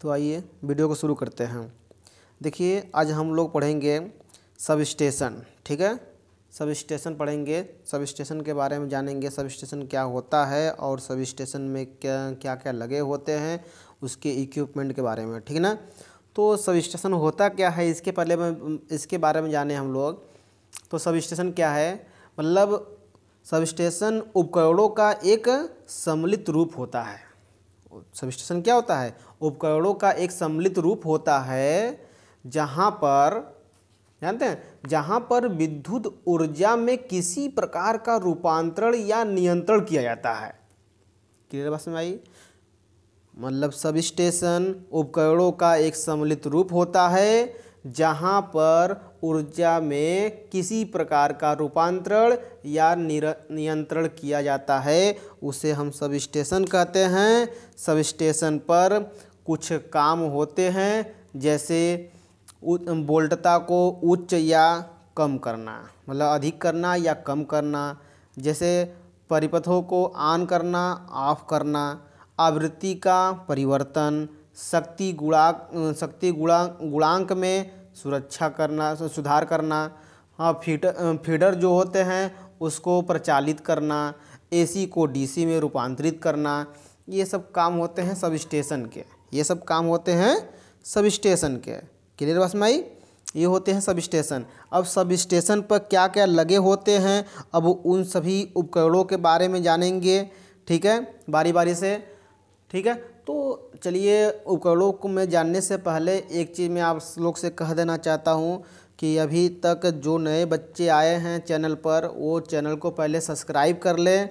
तो आइए वीडियो को शुरू करते हैं देखिए आज हम लोग पढ़ेंगे सब स्टेशन ठीक है सब स्टेशन पढ़ेंगे सब स्टेशन के बारे में जानेंगे सब स्टेशन क्या होता है और सब स्टेशन में क्या क्या क्या लगे होते हैं उसके इक्विपमेंट के बारे में ठीक ना तो सब स्टेशन होता क्या है इसके पहले में इसके बारे में जाने हम लोग तो सब स्टेशन क्या है मतलब सब स्टेशन उपकरणों का एक सम्मिलित रूप होता है सबस्टेशन क्या होता है उपकरणों का एक सम्मिलित रूप होता है जहाँ पर जानते हैं जहाँ पर विद्युत ऊर्जा में किसी प्रकार का रूपांतरण या नियंत्रण किया जाता है क्लियर बात समझ आई मतलब सब स्टेशन उपकरणों का एक सम्मिलित रूप होता है जहाँ पर ऊर्जा में किसी प्रकार का रूपांतरण या नियंत्रण किया जाता है उसे हम सब स्टेशन कहते हैं सब स्टेशन पर कुछ काम होते हैं जैसे वोल्टता को उच्च या कम करना मतलब अधिक करना या कम करना जैसे परिपथों को ऑन करना ऑफ करना आवृत्ति का परिवर्तन शक्ति गुणा शक्ति गुणा गुणांक में सुरक्षा करना सुधार करना हाँ फीट फीडर जो होते हैं उसको प्रचालित करना एसी को डीसी में रूपांतरित करना ये सब काम होते हैं सब स्टेशन के ये सब काम होते हैं सब स्टेशन के क्लियर माई ये होते हैं सब स्टेशन अब सब स्टेशन पर क्या क्या लगे होते हैं अब उन सभी उपकरणों के बारे में जानेंगे ठीक है बारी बारी से ठीक है तो चलिए उपकरणों को मैं जानने से पहले एक चीज़ मैं आप लोग से कह देना चाहता हूँ कि अभी तक जो नए बच्चे आए हैं चैनल पर वो चैनल को पहले सब्सक्राइब कर लें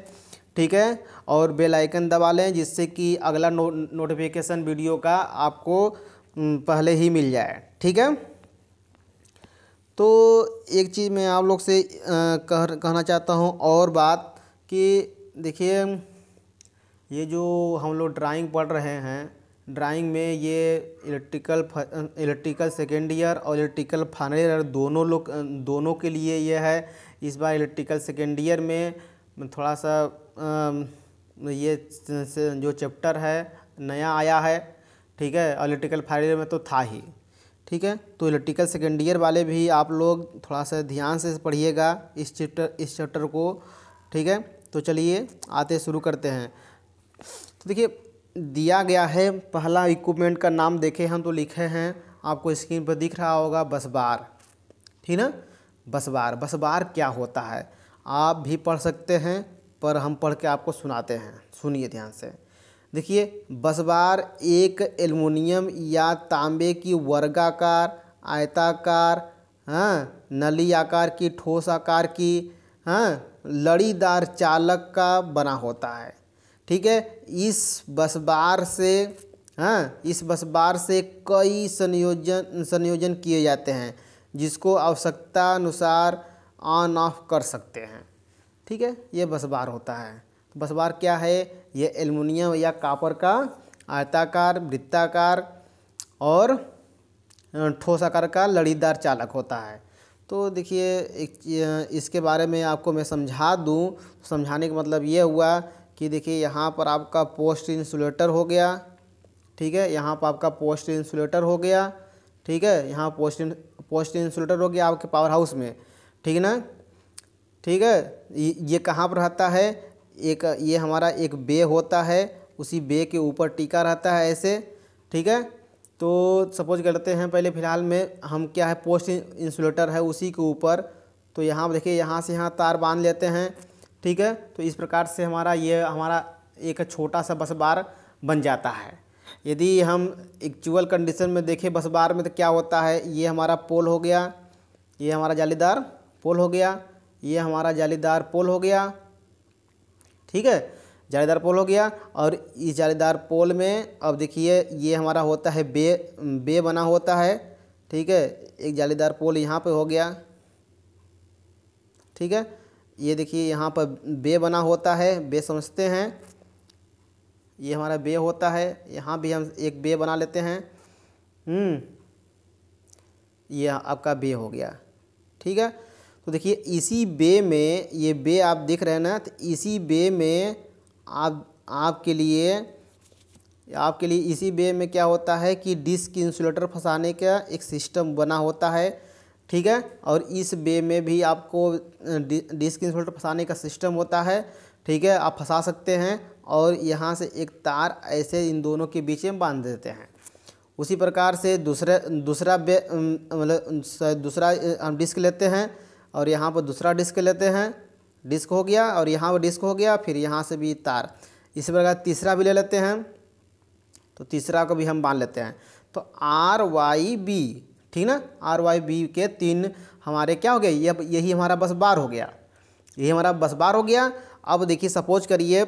ठीक है और बेल आइकन दबा लें जिससे कि अगला नो, नोटिफिकेशन वीडियो का आपको पहले ही मिल जाए ठीक है तो एक चीज़ मैं आप लोग से कह कहना चाहता हूँ और बात कि देखिए ये जो हम लोग ड्राइंग पढ़ रहे हैं ड्राइंग में ये इलेक्ट्रिकल इलेक्ट्रिकल सेकेंड ईयर और इलेक्ट्रिकल फाइनल ईयर दोनों लोग दोनों के लिए ये है इस बार इलेक्ट्रिकल सेकेंड ईयर में थोड़ा सा ये जो चैप्टर है नया आया है ठीक है इलेक्ट्रिकल फाइनल ईयर में तो था ही ठीक है तो इलेक्ट्रिकल सेकेंड ईयर वाले भी आप लोग थोड़ा सा ध्यान से पढ़िएगा इस चैप्टर इस चैप्टर को ठीक है तो चलिए आते शुरू करते हैं देखिए दिया गया है पहला इक्विपमेंट का नाम देखे हम तो लिखे हैं आपको स्क्रीन पर दिख रहा होगा बसबार ठीक ना बसबार बसबार क्या होता है आप भी पढ़ सकते हैं पर हम पढ़ के आपको सुनाते हैं सुनिए ध्यान से देखिए बसबार एक एलमोनियम या तांबे की वर्गाकार आयताकार हाँ नली आकार की ठोस आकार की हाँ लड़ीदार चालक का बना होता है ठीक है इस बसबार से हाँ इस बसबार से कई संयोजन संयोजन किए जाते हैं जिसको आवश्यकता अनुसार ऑन ऑफ कर सकते हैं ठीक है ये बसबार होता है तो बसबार क्या है ये एलमिनियम या कापर का आयताकार वृत्ताकार और ठोस आकार का लड़ीदार चालक होता है तो देखिए इसके बारे में आपको मैं समझा दूँ समझाने का मतलब ये हुआ कि देखिए यहाँ पर आपका पोस्ट इंसुलेटर हो गया ठीक है यहाँ पर आपका पोस्ट इंसुलेटर हो गया ठीक है यहाँ पोस्ट पोस्ट इंसुलेटर हो गया आपके पावर हाउस में ठीक है ना ठीक है ये कहाँ पर रहता है एक ये हमारा एक बे होता है उसी बे के ऊपर टीका रहता है ऐसे ठीक है तो सपोज करते हैं पहले फ़िलहाल में हम क्या है पोस्ट इंसुलेटर है उसी के ऊपर तो यहाँ देखिए यहाँ से यहाँ तार बांध लेते हैं ठीक है तो इस प्रकार से हमारा ये हमारा एक छोटा सा बस बार बन जाता है यदि हम एक्चुअल कंडीशन में देखें बस बार में तो क्या होता है ये हमारा पोल हो गया ये हमारा जालीदार पोल हो गया ये हमारा जालीदार पोल हो गया ठीक है जालीदार पोल हो गया और इस जालीदार पोल में अब देखिए ये हमारा होता है बे बे बना होता है ठीक है एक जालीदार पोल यहाँ पे हो गया ठीक है ये देखिए यहाँ पर बे बना होता है बे समझते हैं ये हमारा बे होता है यहाँ भी हम एक बे बना लेते हैं हम्म, ये आपका बे हो गया ठीक है तो देखिए इसी बे में ये बे आप देख रहे हैं ना तो इसी बे में आप आपके लिए आपके लिए इसी बे में क्या होता है कि डिस्क इंसुलेटर फंसाने का एक सिस्टम बना होता है ठीक है और इस बे में भी आपको डिस्क इंसुलेटर फंसाने का सिस्टम होता है ठीक है आप फंसा सकते हैं और यहाँ से एक तार ऐसे इन दोनों के बीच में बांध देते हैं उसी प्रकार से दूसरे दूसरा बे मतलब दूसरा हम डिस्क लेते हैं और यहाँ पर दूसरा डिस्क लेते हैं डिस्क हो गया और यहाँ पर डिस्क हो गया फिर यहाँ से भी तार इसी प्रकार तीसरा भी ले लेते हैं तो तीसरा को भी हम बांध लेते हैं तो आर वाई बी ठीक ना आर वाई बी के तीन हमारे क्या हो गए ये यही हमारा बस बार हो गया यही हमारा बस बार हो गया अब देखिए सपोज करिए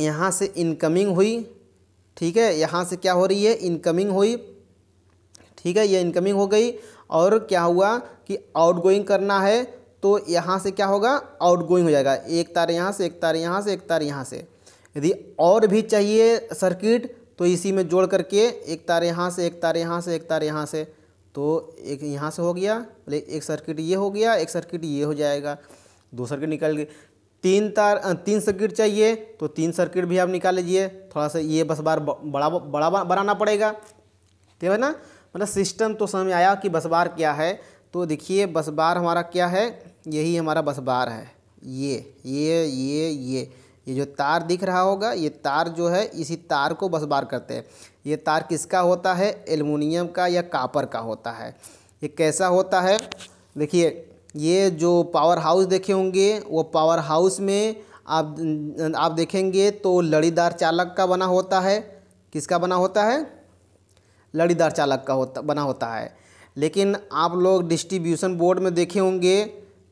यहाँ से इनकमिंग हुई ठीक है यहाँ से क्या हो रही है इनकमिंग हुई ठीक है ये इनकमिंग हो गई और क्या हुआ कि गोइंग करना है तो यहाँ से क्या होगा गोइंग हो जाएगा एक तार यहाँ से एक तार यहाँ से एक तार यहाँ से यदि और भी चाहिए सर्किट तो इसी में जोड़ करके एक तार यहाँ से एक तार यहाँ से एक तार यहाँ से तो एक यहाँ से हो गया बोले मतलब एक सर्किट ये हो गया एक सर्किट ये हो जाएगा दो सर्किट निकल गए तीन तार तीन सर्किट चाहिए तो तीन सर्किट भी आप निकाल लीजिए थोड़ा सा ये बस बार बड़ा बड़ा बनाना पड़ेगा ठीक है ना मतलब सिस्टम तो समझ में आया कि बस बार क्या है तो देखिए बस बार हमारा क्या है यही हमारा बस बार है ये ये ये ये ये जो तार दिख रहा होगा ये तार जो है इसी तार को बस बार करते हैं ये तार किसका होता है एलमिनियम का या कापर का होता है ये कैसा होता है देखिए ये जो पावर हाउस देखे होंगे वो पावर हाउस में आप आप देखेंगे तो लड़ीदार चालक का बना होता है किसका बना होता है लड़ीदार चालक का होता बना होता है लेकिन आप लोग डिस्ट्रीब्यूशन बोर्ड में देखे होंगे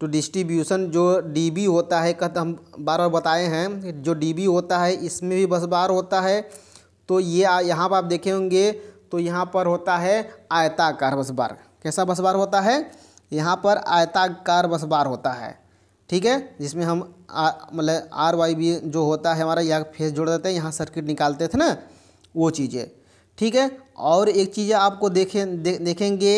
टू डिस्ट्रीब्यूशन जो डीबी होता है कहते हम बार बार बताए हैं जो डीबी होता है इसमें भी बस बार होता है तो ये यहाँ पर आप देखे होंगे तो यहाँ पर होता है आयताकार बस बार कैसा बस बार होता है यहाँ पर आयताकार बस बार होता है ठीक है जिसमें हम मतलब आर वाई बी जो होता है हमारा यहाँ फेस जोड़ देते हैं यहाँ सर्किट निकालते थे ना वो चीज़ें ठीक है और एक चीज़ आपको देखें दे, देखेंगे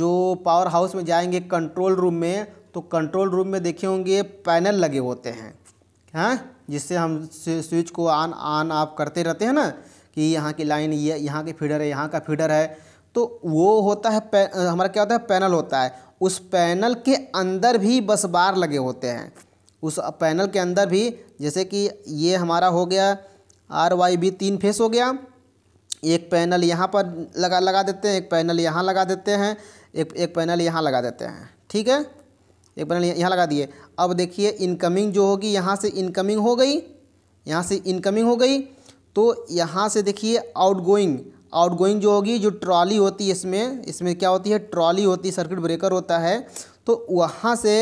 जो पावर हाउस में जाएंगे कंट्रोल रूम में तो कंट्रोल रूम में देखे होंगे पैनल लगे होते हैं हाँ जिससे हम स्विच को आन आन ऑफ करते रहते हैं ना कि यहाँ की लाइन ये यहाँ की फीडर है यहाँ का फीडर है तो वो होता है हमारा क्या होता है पैनल होता है उस पैनल के अंदर भी बस बार लगे होते हैं उस पैनल के अंदर भी जैसे कि ये हमारा हो गया आर वाई बी तीन फेस हो गया एक पैनल यहाँ पर लगा लगा देते हैं एक पैनल यहाँ लगा देते हैं एक एक पैनल यहाँ लगा देते हैं ठीक है एक बार यहाँ लगा दिए अब देखिए इनकमिंग जो होगी यहाँ से इनकमिंग हो गई यहाँ से इनकमिंग हो गई तो यहाँ से देखिए आउटगोइंग आउटगोइंग जो होगी जो ट्रॉली होती है इसमें इसमें क्या होती है ट्रॉली होती है सर्किट ब्रेकर होता है तो वहाँ से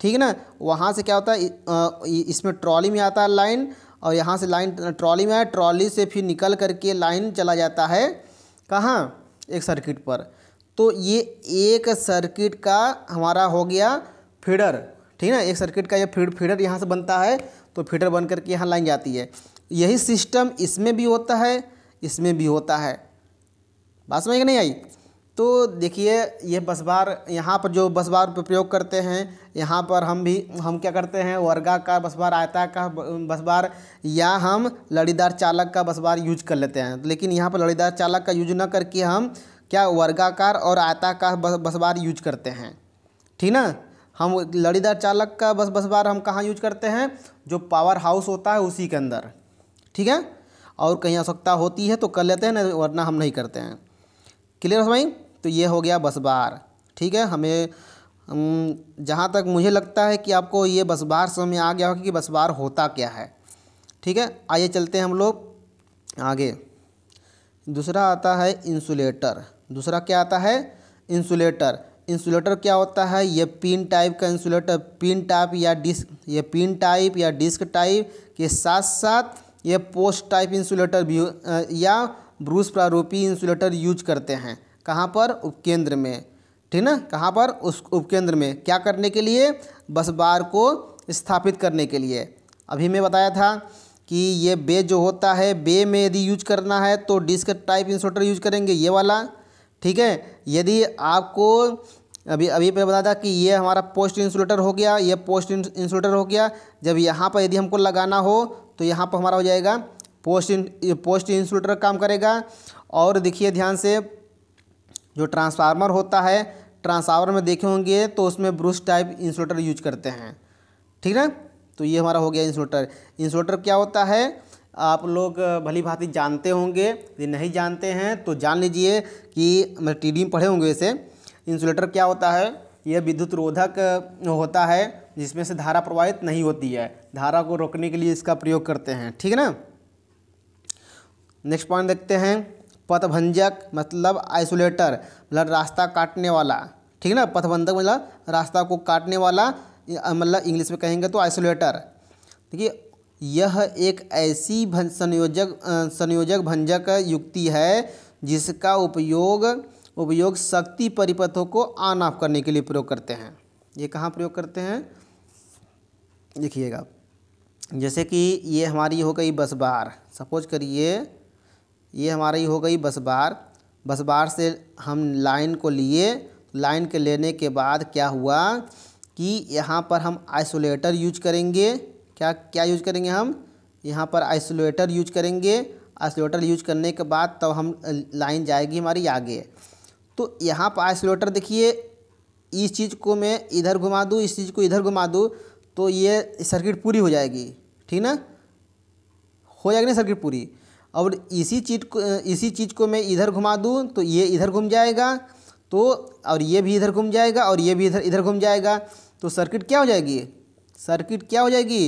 ठीक है ना वहाँ से क्या होता है इसमें ट्रॉली में आता है लाइन और यहाँ से लाइन ट्रॉली में आया ट्रॉली से फिर निकल करके लाइन चला जाता है कहाँ एक सर्किट पर तो ये एक सर्किट का हमारा हो गया फीडर ठीक है ना एक सर्किट का ये फीड फीडर यहाँ से बनता है तो फीडर बन करके यहाँ लाइन जाती है यही सिस्टम इसमें भी होता है इसमें भी होता है बात समझ नहीं आई तो देखिए ये बस बार यहाँ पर जो बस बार प्रयोग करते हैं यहाँ पर हम भी हम क्या करते हैं वर्गा का बस बार आयता का बस बार या हम लड़ीदार चालक का बस बार यूज कर लेते हैं लेकिन यहाँ पर लड़ीदार चालक का यूज ना करके हम क्या वर्गाकार और आयताकार बस बार यूज करते हैं ठीक ना हम लड़ीदार चालक का बस बस बार हम कहाँ यूज करते हैं जो पावर हाउस होता है उसी के अंदर ठीक है और कहीं आवश्यकता होती है तो कर लेते हैं ना वरना हम नहीं करते हैं क्लियर है भाई तो ये हो गया बस बार ठीक है हमें जहाँ तक मुझे लगता है कि आपको ये बस बार समझ में आ गया होगा कि बस बार होता क्या है ठीक है आइए चलते हैं हम लोग आगे दूसरा आता है इंसुलेटर दूसरा क्या आता है इंसुलेटर इंसुलेटर क्या होता है ये पिन टाइप का इंसुलेटर पिन टाइप या डिस्क ये पिन टाइप या डिस्क टाइप के साथ साथ ये पोस्ट टाइप इंसुलेटर भी या ब्रूस प्रारूपी इंसुलेटर यूज करते हैं कहाँ पर उपकेंद्र में ठीक ना कहाँ पर उस उपकेंद्र में क्या करने के लिए बस बार को स्थापित करने के लिए अभी मैं बताया था कि ये बे जो होता है बे में यदि यूज करना है तो डिस्क टाइप इंसुलेटर यूज करेंगे ये वाला ठीक है यदि आपको अभी अभी पे बता था कि ये हमारा पोस्ट इंसुलेटर हो गया ये पोस्ट इंसुलेटर हो गया जब यहाँ पर यदि हमको लगाना हो तो यहाँ पर हमारा हो जाएगा पोस्ट इन, पोस्ट इंसुलेटर काम करेगा और देखिए ध्यान से जो ट्रांसफार्मर होता है ट्रांसफार्मर में देखे होंगे तो उसमें ब्रूस टाइप इंसुलेटर यूज करते हैं ठीक है तो ये हमारा हो गया इंसुलेटर इंसुलेटर क्या होता है आप लोग भली भांति जानते होंगे यदि नहीं जानते हैं तो जान लीजिए कि मतलब टी में पढ़े होंगे इसे इंसुलेटर क्या होता है यह विद्युत रोधक होता है जिसमें से धारा प्रवाहित नहीं होती है धारा को रोकने के लिए इसका प्रयोग करते हैं ठीक है ना नेक्स्ट पॉइंट देखते हैं पथभंजक मतलब आइसोलेटर मतलब रास्ता काटने वाला ठीक है ना पथभंजक मतलब रास्ता को काटने वाला मतलब इंग्लिश में कहेंगे तो आइसोलेटर देखिए यह एक ऐसी संयोजक संयोजक भंजक युक्ति है जिसका उपयोग उपयोग शक्ति परिपथों को ऑन ऑफ करने के लिए प्रयोग करते हैं ये कहाँ प्रयोग करते हैं देखिएगा जैसे कि ये हमारी हो गई बस बार सपोज करिए ये हमारी हो गई बस बार बस बार से हम लाइन को लिए लाइन के लेने के बाद क्या हुआ कि यहाँ पर हम आइसोलेटर यूज करेंगे क्या क्या यूज करेंगे हम यहाँ पर आइसोलेटर यूज करेंगे आइसोलेटर यूज करने के बाद तब हम लाइन जाएगी हमारी आगे तो यहाँ पर आइसोलेटर देखिए इस चीज़ को मैं इधर घुमा दूँ इस चीज़ को इधर घुमा दूँ तो ये सर्किट पूरी हो जाएगी ठीक ना हो जाएगी ना सर्किट पूरी और इसी चीज़ को इसी चीज़ को मैं इधर घुमा दूँ तो ये इधर घूम जाएगा तो और ये भी इधर घूम जाएगा और ये भी इधर इधर घूम जाएगा तो सर्किट क्या हो जाएगी सर्किट क्या हो जाएगी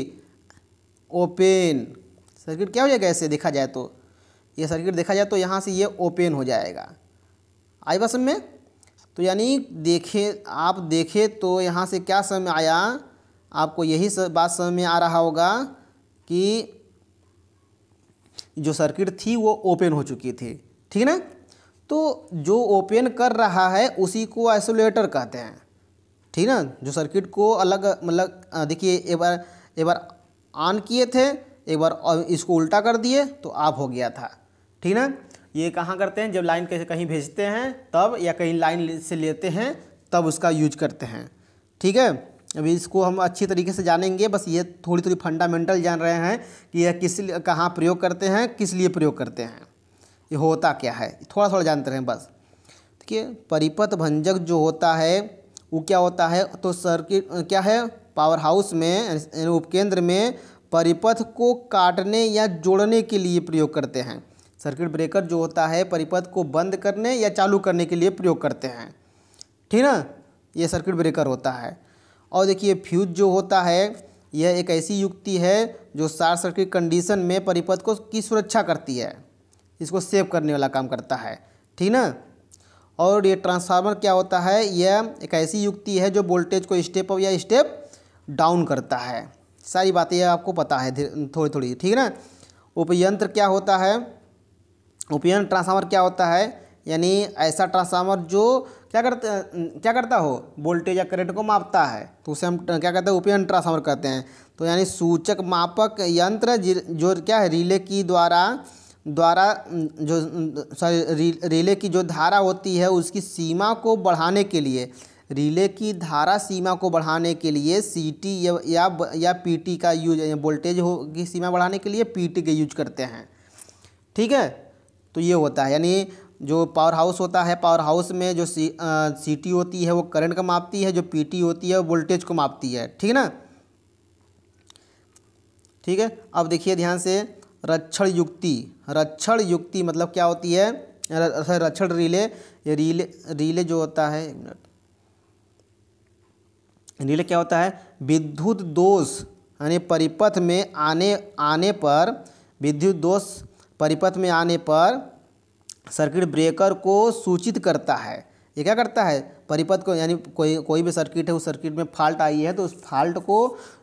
ओपन सर्किट क्या हो जाएगा ऐसे देखा जाए तो ये सर्किट देखा जाए तो यहाँ से ये ओपन हो जाएगा आई बात में तो यानी देखे आप देखे तो यहाँ से क्या समय आया आपको यही बात समझ में आ रहा होगा कि जो सर्किट थी वो ओपन हो चुकी थी ठीक है ना तो जो ओपन कर रहा है उसी को आइसोलेटर कहते हैं ठीक ना जो सर्किट को अलग मतलब देखिए एक बार एक बार ऑन किए थे एक बार इसको उल्टा कर दिए तो ऑफ हो गया था ठीक ना ये कहाँ करते हैं जब लाइन कहीं भेजते हैं तब या कहीं लाइन से लेते हैं तब उसका यूज करते हैं ठीक है अभी इसको हम अच्छी तरीके से जानेंगे बस ये थोड़ी थोड़ी फंडामेंटल जान रहे हैं कि यह किस कहाँ प्रयोग करते हैं किस लिए प्रयोग करते हैं ये होता क्या है थोड़ा थोड़ा जानते रहें बस देखिए परिपथ भंजक जो होता है वो क्या होता है तो सर्किट क्या है पावर हाउस में उपकेंद्र में परिपथ को काटने या जोड़ने के लिए प्रयोग करते हैं सर्किट ब्रेकर जो होता है परिपथ को बंद करने या चालू करने के लिए प्रयोग करते हैं ठीक ना ये सर्किट ब्रेकर होता है और देखिए फ्यूज जो होता है यह एक ऐसी युक्ति है जो शार्ट सर्किट कंडीशन में परिपथ को की सुरक्षा करती है इसको सेव करने वाला काम करता है ठीक ना और ये ट्रांसफार्मर क्या होता है यह एक ऐसी युक्ति है जो वोल्टेज को स्टेप अप या स्टेप डाउन करता है सारी बातें आपको पता है थोड़ी थोड़ी ठीक है ना उपयंत्र क्या होता है उपयंत्र ट्रांसफार्मर क्या होता है यानी ऐसा ट्रांसफार्मर जो क्या करता क्या करता हो वोल्टेज या करंट को मापता है तो उसे हम क्या कहते हैं उपयंत्र ट्रांसफार्मर कहते हैं तो यानी सूचक मापक यंत्र जो क्या है रिले की द्वारा द्वारा जो सॉरी रिले की जो धारा होती है उसकी सीमा को बढ़ाने के लिए रिले की धारा सीमा को बढ़ाने के लिए सी टी या या, या पी टी का यूज वोल्टेज हो की सीमा बढ़ाने के लिए पी टी का यूज करते हैं ठीक है तो ये होता है यानी जो पावर हाउस होता है पावर हाउस में जो सी आ, सी टी होती है वो करंट को मापती है जो पी टी होती है वो वोल्टेज को मापती है ठीक है ना ठीक है अब देखिए ध्यान से रक्षण युक्ति रक्षण युक्ति मतलब क्या होती है रक्षण रीले रीले रीले जो होता है एक मिनट रिले क्या होता है विद्युत दोष यानी परिपथ में आने आने पर विद्युत दोष परिपथ में आने पर सर्किट ब्रेकर को सूचित करता है ये क्या करता है परिपथ को यानी कोई कोई भी सर्किट है उस सर्किट में फॉल्ट आई है तो उस फॉल्ट को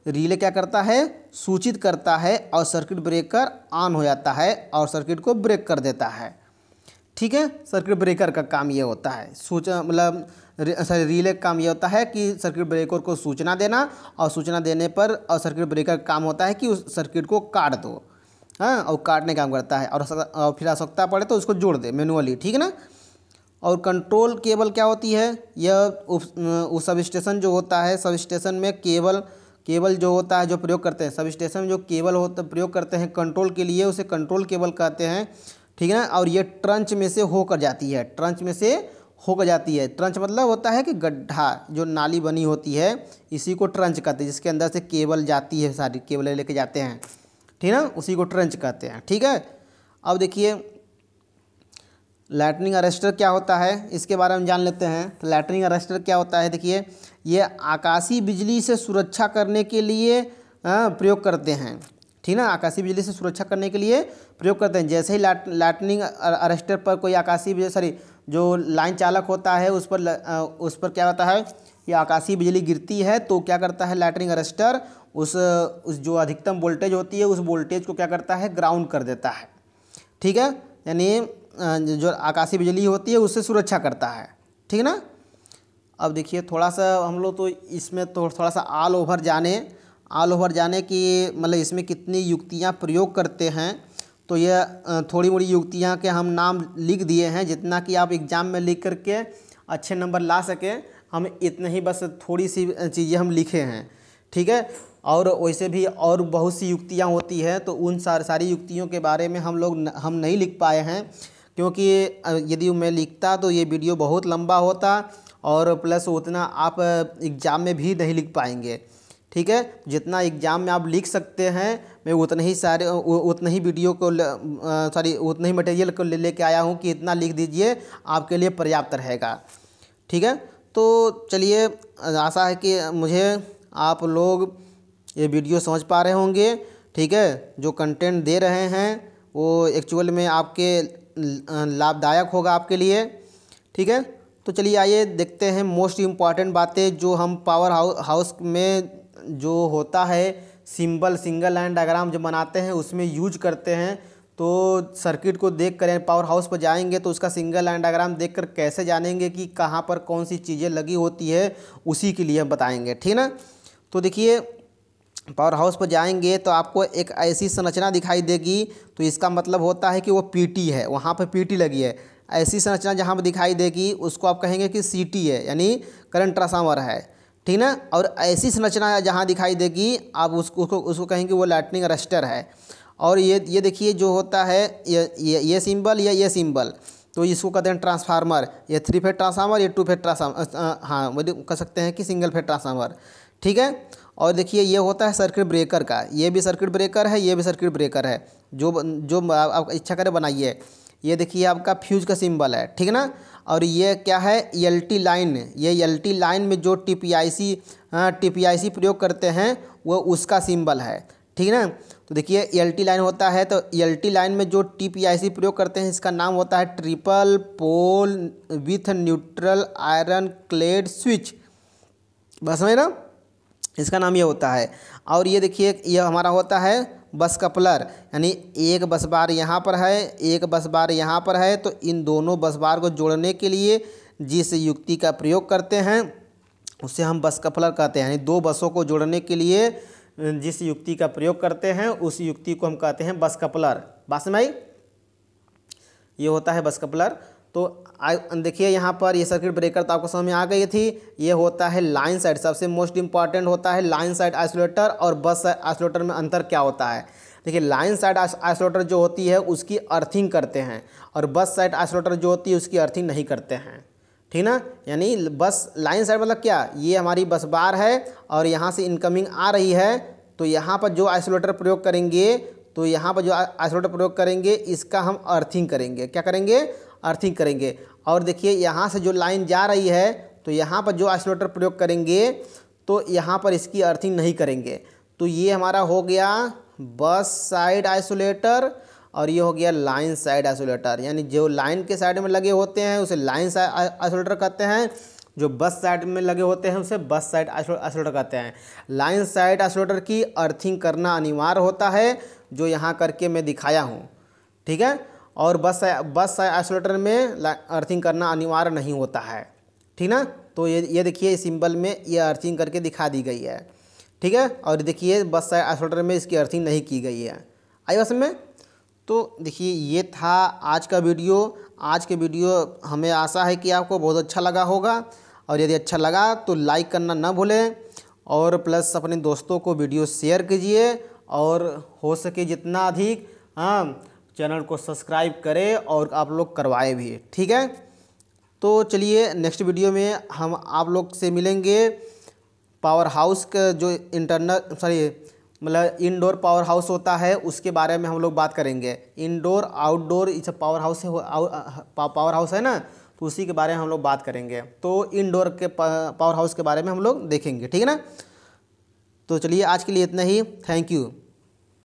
रिले क्या करता है सूचित करता है और सर्किट ब्रेकर ऑन हो जाता है और सर्किट को ब्रेक कर देता है ठीक है सर्किट ब्रेकर का काम ये होता है सूच मतलब सॉरी रिले का काम यह होता है कि सर्किट ब्रेकर को सूचना देना और सूचना देने पर और सर्किट ब्रेकर काम होता है कि उस सर्किट को काट दो हाँ और काटने काम करता है और, और फिर आवश्यकता पड़े तो उसको जोड़ दे मैनुअली ठीक है ना और कंट्रोल केबल क्या होती है यह उस सब स्टेशन जो होता है सब स्टेशन में केबल केबल जो होता है जो प्रयोग करते हैं सब स्टेशन में जो केबल होता प्रयोग करते हैं कंट्रोल के लिए उसे कंट्रोल केबल कहते हैं ठीक है ना और ये ट्रंच में से होकर जाती है ट्रंच में से हो जाती है ट्रंच मतलब होता है कि गड्ढा जो नाली बनी होती है इसी को ट्रंच कहते हैं जिसके अंदर से केबल जाती है सारी केबल लेके जाते हैं ठीक है उसी को ट्रंच कहते हैं ठीक है अब देखिए लैटरिंग अरेस्टर क्या होता है इसके बारे में जान लेते हैं तो लैटरिंग अरेस्टर क्या होता है देखिए ये आकाशीय बिजली से सुरक्षा करने के लिए प्रयोग करते हैं ठीक ना आकाशीय बिजली से सुरक्षा करने के लिए प्रयोग करते हैं जैसे ही लाट अरेस्टर पर कोई आकाशीय बिजली सॉरी जो लाइन चालक होता है उस पर उस पर क्या होता है कि आकाशीय बिजली गिरती है तो क्या करता है लाइटनिंग अरेस्टर उस उस जो अधिकतम वोल्टेज होती है उस वोल्टेज को क्या करता है ग्राउंड कर देता है ठीक है यानी जो आकाशीय बिजली होती है उससे सुरक्षा करता है ठीक ना अब देखिए थोड़ा सा हम लोग तो इसमें तो थोड़ा सा आल ओवर जाने आल ओवर जाने की मतलब इसमें कितनी युक्तियाँ प्रयोग करते हैं तो ये थोड़ी मोड़ी युक्तियाँ के हम नाम लिख दिए हैं जितना कि आप एग्ज़ाम में लिख करके अच्छे नंबर ला सकें हम इतने ही बस थोड़ी सी चीज़ें हम लिखे हैं ठीक है और वैसे भी और बहुत सी युक्तियाँ होती हैं तो उन सार सारी युक्तियों के बारे में हम लोग न, हम नहीं लिख पाए हैं क्योंकि यदि मैं लिखता तो ये वीडियो बहुत लंबा होता और प्लस उतना आप एग्ज़ाम में भी नहीं लिख पाएंगे ठीक है जितना एग्ज़ाम में आप लिख सकते हैं मैं उतने ही सारे उतने ही वीडियो को सॉरी उतने ही मटेरियल को ले लेके आया हूँ कि इतना लिख दीजिए आपके लिए पर्याप्त रहेगा ठीक है तो चलिए आशा है कि मुझे आप लोग ये वीडियो समझ पा रहे होंगे ठीक है जो कंटेंट दे रहे हैं वो एक्चुअल में आपके लाभदायक होगा आपके लिए ठीक है तो चलिए आइए देखते हैं मोस्ट इम्पॉर्टेंट बातें जो हम पावर हाउस में जो होता है सिंबल सिंगल लाइन डायग्राम जो बनाते हैं उसमें यूज करते हैं तो सर्किट को देख कर पावर हाउस पर जाएंगे तो उसका सिंगल लाइन डायग्राम देख कर कैसे जानेंगे कि कहाँ पर कौन सी चीज़ें लगी होती है उसी के लिए हम बताएंगे ठीक ना तो देखिए पावर हाउस पर जाएंगे तो आपको एक ऐसी संरचना दिखाई देगी तो इसका मतलब होता है कि वो पीटी है वहाँ पर पीटी लगी है ऐसी संरचना जहाँ पर दिखाई देगी उसको आप कहेंगे कि सीटी है यानी करंट ट्रांसफार्मर है ठीक ना और ऐसी संरचना जहाँ दिखाई देगी आप उसको उसको उसको कहेंगे वो लाइटनिंग अरेस्टर है और ये ये देखिए जो होता है ये ये ये सिंबल या ये सिंबल तो इसको कहते हैं ट्रांसफार्मर ये थ्री फेड ट्रांसफार्मर ये टू फेड ट्रांसफार्मर हाँ वो कह सकते हैं कि सिंगल फेड ट्रांसफार्मर ठीक है और देखिए ये होता है सर्किट ब्रेकर का ये भी सर्किट ब्रेकर है ये भी सर्किट ब्रेकर है जो जो आप, आप इच्छा करें बनाइए ये देखिए आपका फ्यूज का सिंबल है ठीक ना और ये क्या है एल टी लाइन ये एल टी लाइन में जो T P I C T P I C प्रयोग करते हैं वो उसका सिंबल है ठीक है ना तो देखिए एल टी लाइन होता है तो एल टी लाइन में जो टी पी आई सी प्रयोग करते हैं इसका नाम होता है triple pole with neutral iron clad switch बस समझ ना इसका नाम ये होता है और ये देखिए ये हमारा होता है बस कपलर यानी एक बस बार यहाँ पर है एक बस बार यहाँ पर है तो इन दोनों बस बार को जोड़ने के लिए जिस युक्ति का प्रयोग करते हैं उसे हम बस कपलर कहते हैं यानी दो बसों को जोड़ने के लिए जिस युक्ति का प्रयोग करते हैं उस युक्ति को हम कहते हैं बस कपलर बासमाई ये होता है बस कपलर तो देखिए यहाँ पर ये सर्किट ब्रेकर तो आपको समझ में आ गई थी ये होता है लाइन साइड सबसे मोस्ट इंपॉर्टेंट होता है लाइन साइड आइसोलेटर और बस आइसोलेटर में अंतर क्या होता है देखिए लाइन साइड आइसोलेटर जो होती है उसकी अर्थिंग करते हैं और बस साइड आइसोलेटर जो होती है उसकी अर्थिंग नहीं करते हैं ठीक ना यानी बस लाइन साइड मतलब क्या ये हमारी बस बार है और यहाँ से इनकमिंग आ रही है तो यहाँ पर जो आइसोलेटर प्रयोग करेंगे तो यहाँ पर जो आइसोलेटर प्रयोग करेंगे इसका हम अर्थिंग करेंगे क्या करेंगे अर्थिंग करेंगे और देखिए यहाँ से जो लाइन जा रही है तो यहाँ पर जो आइसोलेटर प्रयोग करेंगे तो यहाँ पर इसकी अर्थिंग नहीं करेंगे तो ये हमारा हो गया बस साइड आइसोलेटर और ये हो गया लाइन साइड आइसोलेटर यानी जो लाइन के साइड में लगे होते हैं उसे लाइन आइसोलेटर कहते हैं जो बस साइड में लगे होते हैं उसे बस साइड आइसोलेटर कहते हैं लाइन साइड आइसोलेटर की अर्थिंग करना अनिवार्य होता है जो यहाँ करके मैं दिखाया हूँ ठीक है और बस बस आइसोलेटर में अर्थिंग करना अनिवार्य नहीं होता है ठीक ना तो ये ये देखिए सिंबल में ये अर्थिंग करके दिखा दी गई है ठीक है और देखिए बस आइसोलेटर में इसकी अर्थिंग नहीं की गई है आई बस में तो देखिए ये था आज का वीडियो आज के वीडियो हमें आशा है कि आपको बहुत अच्छा लगा होगा और यदि अच्छा लगा तो लाइक करना ना भूलें और प्लस अपने दोस्तों को वीडियो शेयर कीजिए और हो सके जितना अधिक हाँ चैनल को सब्सक्राइब करें और आप लोग करवाएं भी ठीक है तो चलिए नेक्स्ट वीडियो में हम आप लोग से मिलेंगे पावर हाउस का जो इंटरनल सॉरी मतलब इंडोर पावर हाउस होता है उसके बारे में हम लोग बात करेंगे इंडोर आउटडोर ये सब पावर हाउस है पावर हाउस है ना तो उसी के बारे में हम लोग बात करेंगे तो इंडोर के पावर हाउस के बारे में हम लोग देखेंगे ठीक है ना तो चलिए आज के लिए इतना ही थैंक यू